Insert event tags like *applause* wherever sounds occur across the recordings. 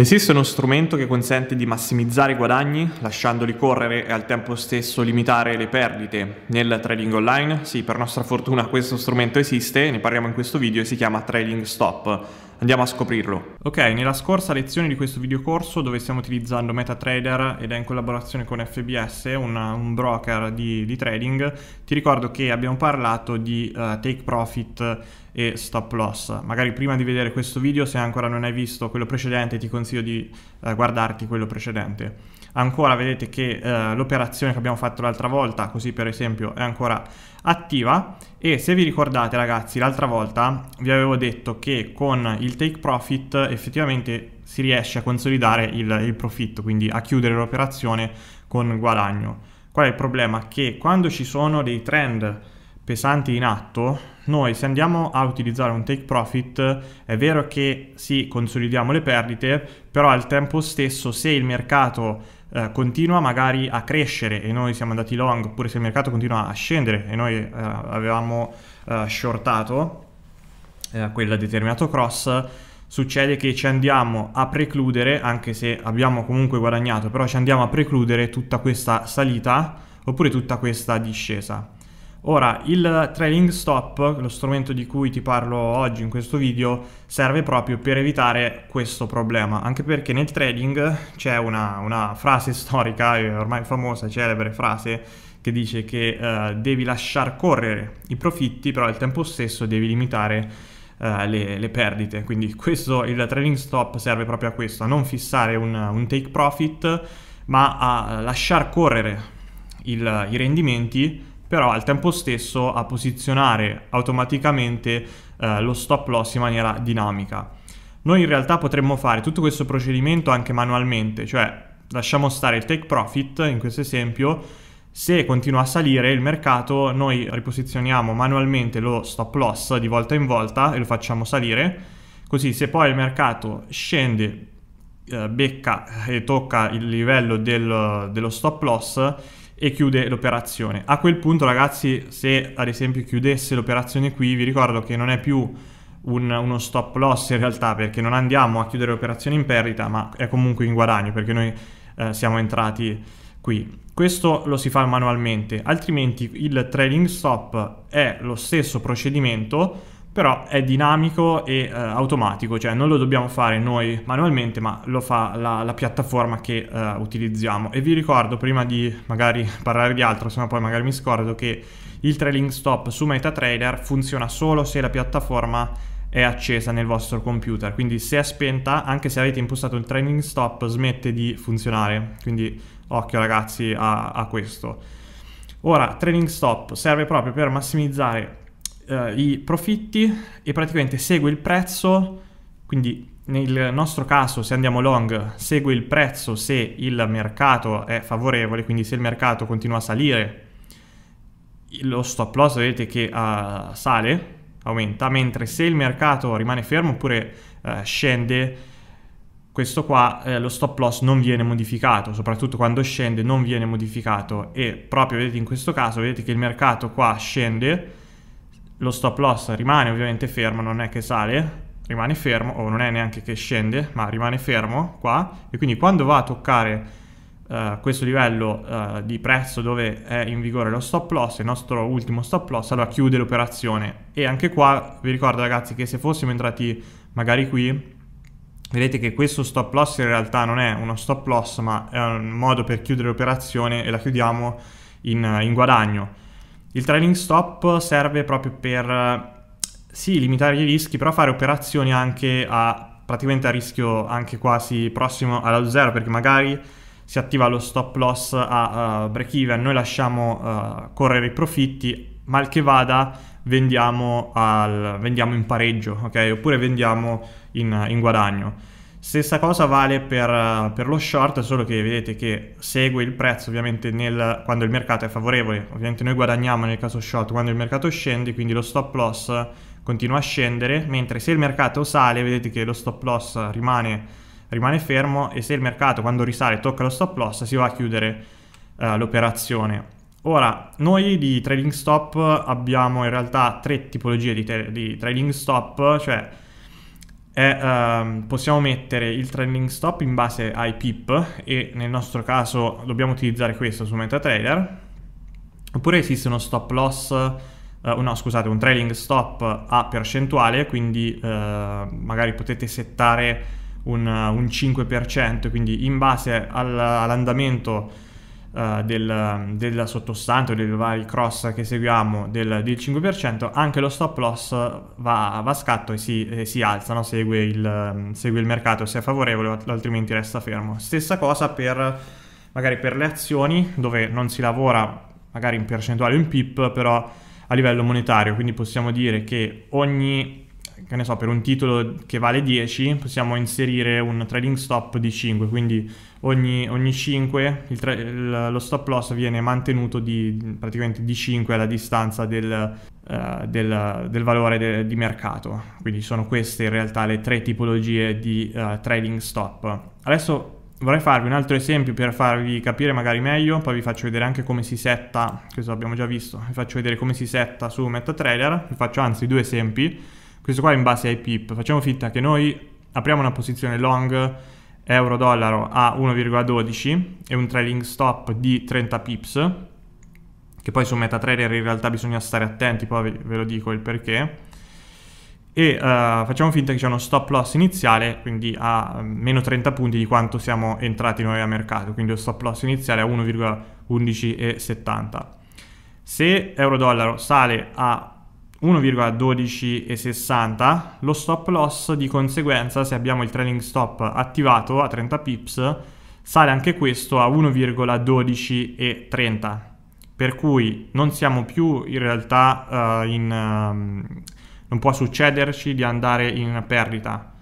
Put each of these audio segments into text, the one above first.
Esiste uno strumento che consente di massimizzare i guadagni lasciandoli correre e al tempo stesso limitare le perdite nel trading online? Sì, per nostra fortuna questo strumento esiste, ne parliamo in questo video e si chiama Trading Stop. Andiamo a scoprirlo. Ok, nella scorsa lezione di questo videocorso dove stiamo utilizzando MetaTrader ed è in collaborazione con FBS, una, un broker di, di, trading, ti ricordo che abbiamo parlato di uh, take profit e stop loss. Magari prima di vedere questo video, se ancora non hai visto quello precedente, ti consiglio di uh, guardarti quello precedente ancora vedete che eh, l'operazione che abbiamo fatto l'altra volta, così per esempio, è ancora attiva e se vi ricordate ragazzi l'altra volta vi avevo detto che con il take profit effettivamente si riesce a consolidare il, il profitto, quindi a chiudere l'operazione con guadagno. Qual è il problema? Che quando ci sono dei trend pesanti in atto, noi se andiamo a utilizzare un take profit, è vero che sì, consolidiamo le perdite, però al tempo stesso se il mercato eh, continua magari a crescere e noi siamo andati long, oppure se il mercato continua a scendere e noi eh, avevamo eh, shortato eh, quel determinato cross, succede che ci andiamo a precludere, anche se abbiamo comunque guadagnato, però ci andiamo a precludere tutta questa salita oppure tutta questa discesa. Ora, il trailing stop, lo strumento di cui ti parlo oggi in questo video, serve proprio per evitare questo problema, anche perché nel trading c'è una, una frase *laughs* storica, eh, ormai famosa, celebre frase, che dice che eh, devi lasciar correre i profitti, però al tempo stesso devi limitare eh, le, le, perdite. Quindi *laughs* questo, il trailing stop serve proprio a questo, a non fissare un, un take profit, ma a lasciar correre il, i rendimenti però al tempo stesso a posizionare automaticamente eh, lo stop loss in maniera dinamica. Noi in realtà potremmo fare tutto questo procedimento anche manualmente, cioè lasciamo stare il take profit in questo esempio, se continua a salire il mercato noi riposizioniamo manualmente lo stop loss di volta in volta e lo facciamo salire, così se poi il mercato scende, eh, becca e tocca il livello del, dello stop loss, e chiude l'operazione. A quel punto ragazzi se ad esempio chiudesse l'operazione qui vi ricordo che non è più un, uno stop loss in realtà perché non andiamo a chiudere l'operazione in perdita ma è comunque in guadagno perché noi eh, siamo entrati qui. Questo lo si fa manualmente altrimenti il trailing stop è lo stesso procedimento però è dinamico e eh, automatico, cioè non lo dobbiamo fare noi manualmente, ma lo fa la, la piattaforma che eh, utilizziamo. E vi ricordo, prima di magari parlare di altro, se no poi magari mi scordo, che il trailing stop su MetaTrader funziona solo se la piattaforma è accesa nel vostro computer, quindi se è spenta, anche se avete impostato il trailing stop, smette di funzionare, quindi occhio ragazzi a, a questo. Ora, trailing stop serve proprio per massimizzare eh, i profitti e praticamente segue il prezzo, quindi nel nostro caso se andiamo long segue il prezzo se il mercato è favorevole, quindi se il mercato continua a salire lo stop loss vedete che uh, sale, aumenta, mentre se il mercato rimane fermo oppure uh, scende, questo qua eh, lo stop loss non viene modificato, soprattutto quando scende non viene modificato e proprio vedete in questo caso vedete che il mercato qua scende lo stop loss rimane ovviamente fermo, non è che sale, rimane fermo, o non è neanche che scende, ma rimane fermo qua, e quindi quando va a toccare uh, questo livello uh, di prezzo dove è in vigore lo stop loss, il nostro ultimo stop loss, allora chiude l'operazione. E anche qua vi ricordo ragazzi che se fossimo entrati magari qui, vedete che questo stop loss in realtà non è uno stop loss, ma è un modo per chiudere l'operazione e la chiudiamo in, in guadagno il trailing stop serve proprio per sì, limitare i rischi, però fare operazioni anche a praticamente a rischio anche quasi prossimo allo zero, perché magari si attiva lo stop loss a uh, break even, noi lasciamo uh, correre i profitti, mal che vada vendiamo, al, vendiamo in pareggio, ok? Oppure vendiamo in, in guadagno. Stessa cosa vale per, eh, per, lo short, solo che vedete che segue il prezzo ovviamente nel, quando il mercato è favorevole. Ovviamente noi guadagniamo nel caso short quando il mercato scende, quindi lo stop loss continua a scendere, mentre se il mercato sale vedete che lo stop loss rimane, rimane fermo e se il mercato quando risale tocca lo stop loss si va a chiudere eh, l'operazione. Ora, noi di trading stop abbiamo in realtà tre tipologie di, di trading stop, cioè è, um, possiamo mettere il trending stop in base ai pip e nel nostro caso dobbiamo utilizzare questo su MetaTrader oppure esiste uno stop loss uh, no scusate un trailing stop a percentuale quindi uh, magari potete settare un, un 5% quindi in base al, all'andamento eh, del, della sottostante o dei vari cross che seguiamo del, del 5%, anche lo stop loss va, va a scatto e si, e si alza, no? segue, il, segue il mercato se è favorevole, altrimenti resta fermo. Stessa cosa per magari per le azioni dove non si lavora magari in percentuale o in PIP, però a livello monetario, quindi possiamo dire che ogni che ne so, per un titolo che vale 10 possiamo inserire un trading stop di 5, quindi ogni, ogni 5 il tra- il, lo stop loss viene mantenuto di, praticamente di 5 alla distanza del, uh, del, del valore de- di mercato. Quindi sono queste in realtà le tre tipologie di uh, trading stop. Adesso vorrei farvi un altro esempio per farvi capire magari meglio, poi vi faccio vedere anche come si setta, questo abbiamo già visto, vi faccio vedere come si setta su MetaTrader, vi faccio anzi due esempi questo qua è in base ai pip. Facciamo finta che noi apriamo una posizione long euro-dollaro a 1,12 e un trailing stop di 30 pips, che poi su MetaTrader in realtà bisogna stare attenti, poi ve lo dico il perché. E uh, facciamo finta che c'è uno stop loss iniziale, quindi a mm, meno 30 punti di quanto siamo entrati noi a mercato, quindi lo stop loss iniziale a 1,11,70. Se euro-dollaro sale a 1,12,60 lo stop loss di conseguenza se abbiamo il trailing stop attivato a 30 pips sale anche questo a 1,12,30 per cui non siamo più in realtà uh, in, um, non può succederci di andare in perdita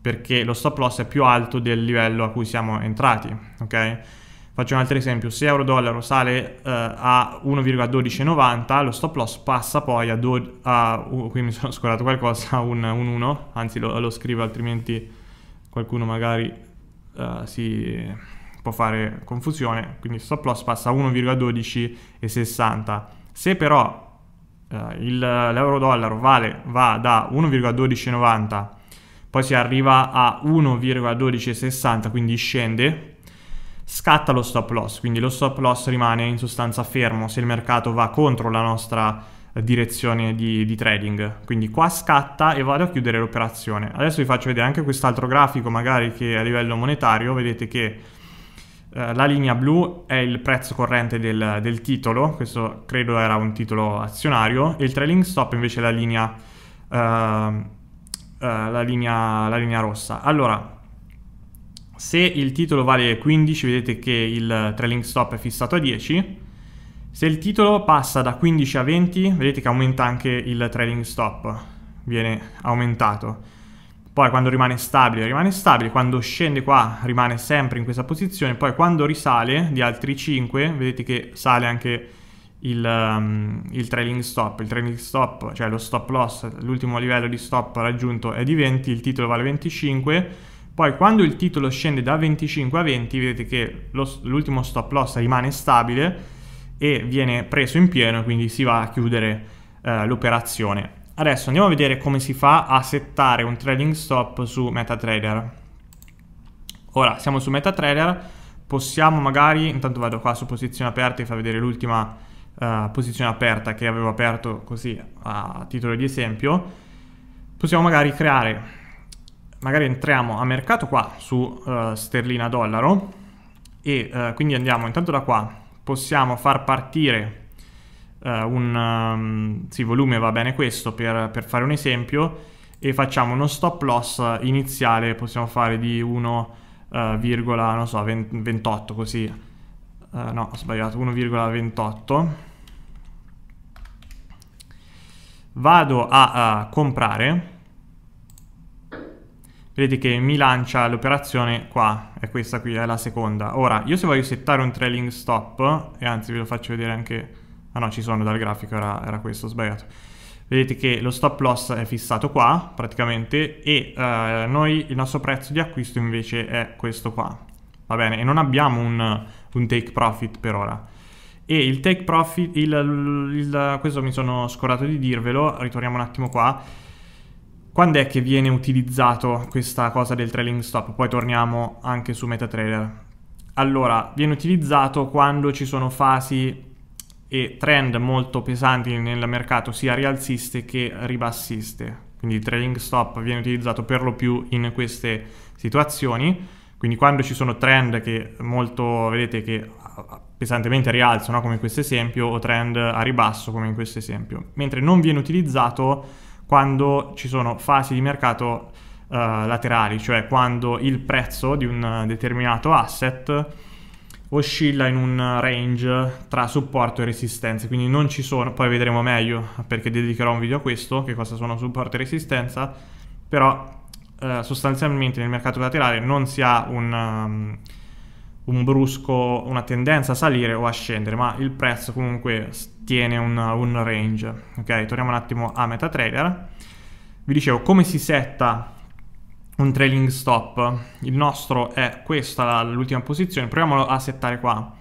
perché lo stop loss è più alto del livello a cui siamo entrati ok Faccio un altro esempio, se euro-dollaro sale eh, a 1,1290, lo stop loss passa poi a, do, a uh, qui mi sono *laughs* scordato qualcosa, un, un 1, anzi lo, lo, scrivo altrimenti qualcuno magari uh, si può fare confusione, quindi stop loss passa a 1,1260. Se però uh, l'euro-dollaro vale, va da 1,1290, poi si arriva a 1,1260, quindi scende, scatta lo stop loss, quindi lo stop loss rimane in sostanza fermo se il mercato va contro la nostra eh, direzione di, di trading. Quindi qua scatta e vado a chiudere l'operazione. Adesso vi faccio vedere anche quest'altro grafico, magari che a livello monetario vedete che eh, la linea blu è il prezzo corrente del, del, titolo, questo credo era un titolo azionario, e il trailing stop invece è la linea, uh, uh, la linea, la linea rossa. Allora, se il titolo vale 15 vedete che il trailing stop è fissato a 10, se il titolo passa da 15 a 20 vedete che aumenta anche il trailing stop, viene aumentato. Poi quando rimane stabile rimane stabile, quando scende qua rimane sempre in questa posizione, poi quando risale di altri 5 vedete che sale anche il, um, il, trailing stop, il trailing stop, cioè lo stop loss, l'ultimo livello di stop raggiunto è di 20, il titolo vale 25 poi quando il titolo scende da 25 a 20 vedete che l'ultimo stop loss rimane stabile e viene preso in pieno quindi si va a chiudere eh, l'operazione. Adesso andiamo a vedere come si fa a settare un trading stop su MetaTrader. Ora siamo su MetaTrader, possiamo magari, intanto vado qua su posizione aperta e fa vedere l'ultima eh, posizione aperta che avevo aperto così a titolo di esempio, possiamo magari creare magari entriamo a mercato qua su uh, sterlina dollaro e uh, quindi andiamo intanto da qua, possiamo far partire uh, un um, sì, volume, va bene questo per, per, fare un esempio e facciamo uno stop loss iniziale, possiamo fare di 1,28 so, 20, così, no ho sbagliato, 1,28 vado a, a comprare vedete che mi lancia l'operazione qua, è questa qui, è la seconda. Ora, io se voglio settare un trailing stop, e anzi ve lo faccio vedere anche... Ah no, ci sono dal grafico, era, era questo, ho sbagliato. Vedete che lo stop loss è fissato qua, praticamente, e eh, noi, il nostro prezzo di acquisto invece è questo qua. Va bene, e non abbiamo un, un take profit per ora. E il take profit, il, il, questo mi sono scordato di dirvelo, ritorniamo un attimo qua, quando è che viene utilizzato questa cosa del trailing stop? Poi torniamo anche su MetaTrader. Allora, viene utilizzato quando ci sono fasi e trend molto pesanti nel mercato, sia rialziste che ribassiste. Quindi il trailing stop viene utilizzato per lo più in queste situazioni. Quindi quando ci sono trend che molto, vedete, che ah, pesantemente rialzano, come in questo esempio, o trend a ribasso, come in questo esempio. Mentre non viene utilizzato quando ci sono fasi di mercato uh, laterali, cioè quando il prezzo di un determinato asset oscilla in un range tra supporto e resistenza, quindi non ci sono, poi vedremo meglio perché dedicherò un video a questo, che cosa sono supporto e resistenza, però eh, sostanzialmente nel mercato laterale non si ha un... Um, un brusco, una tendenza a salire o a scendere, ma il prezzo comunque tiene un, un range. Ok, torniamo un attimo a MetaTrader. Vi dicevo come si setta un trailing stop. Il nostro è questa l'ultima posizione, proviamolo a settare qua.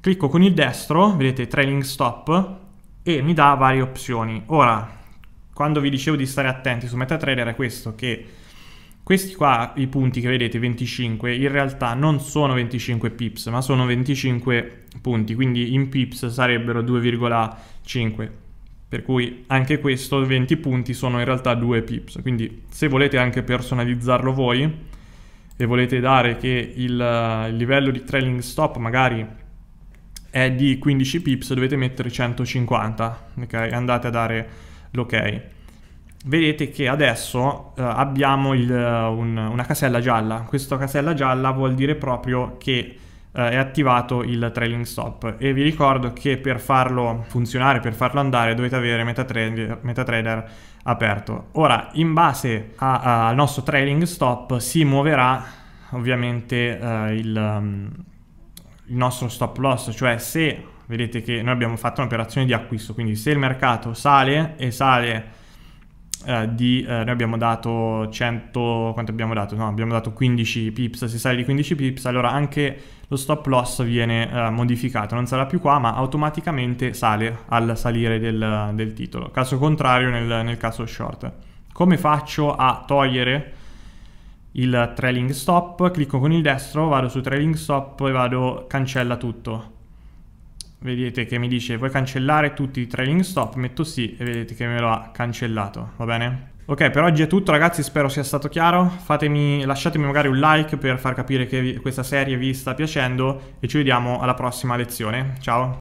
Clicco con il destro, vedete trailing stop e mi dà varie opzioni. Ora, quando vi dicevo di stare attenti su MetaTrader è questo che questi qua, i punti che vedete, 25, in realtà non sono 25 pips, ma sono 25 punti, quindi in pips sarebbero 2,5. Per cui anche questo, 20 punti, sono in realtà 2 pips. Quindi se volete anche personalizzarlo voi e volete dare che il, livello di trailing stop magari è di 15 pips, dovete mettere 150, ok? Andate a dare l'ok vedete che adesso eh, abbiamo il, eh, un, una casella gialla. Questa casella gialla vuol dire proprio che eh, è attivato il trailing stop e vi ricordo che per farlo funzionare, per farlo andare, dovete avere MetaTrader, MetaTrader aperto. Ora, in base a, a, al nostro trailing stop si muoverà ovviamente eh, il, um, il nostro stop loss, cioè se vedete che noi abbiamo fatto un'operazione di acquisto, quindi se il mercato sale e sale eh, di, eh, noi abbiamo dato 100, quanto abbiamo dato? No, abbiamo dato 15 pips, se sale di 15 pips, allora anche lo stop loss viene eh, modificato, non sarà più qua, ma automaticamente sale al salire del, del titolo. Caso contrario nel, nel, caso short. Come faccio a togliere il trailing stop? Clicco con il destro, vado su trailing stop e vado cancella tutto vedete che mi dice vuoi cancellare tutti i trailing stop, metto sì e vedete che me lo ha cancellato, va bene? Ok, per oggi è tutto ragazzi, spero sia stato chiaro, Fatemi, lasciatemi magari un like per far capire che vi, questa serie vi sta piacendo e ci vediamo alla prossima lezione, ciao!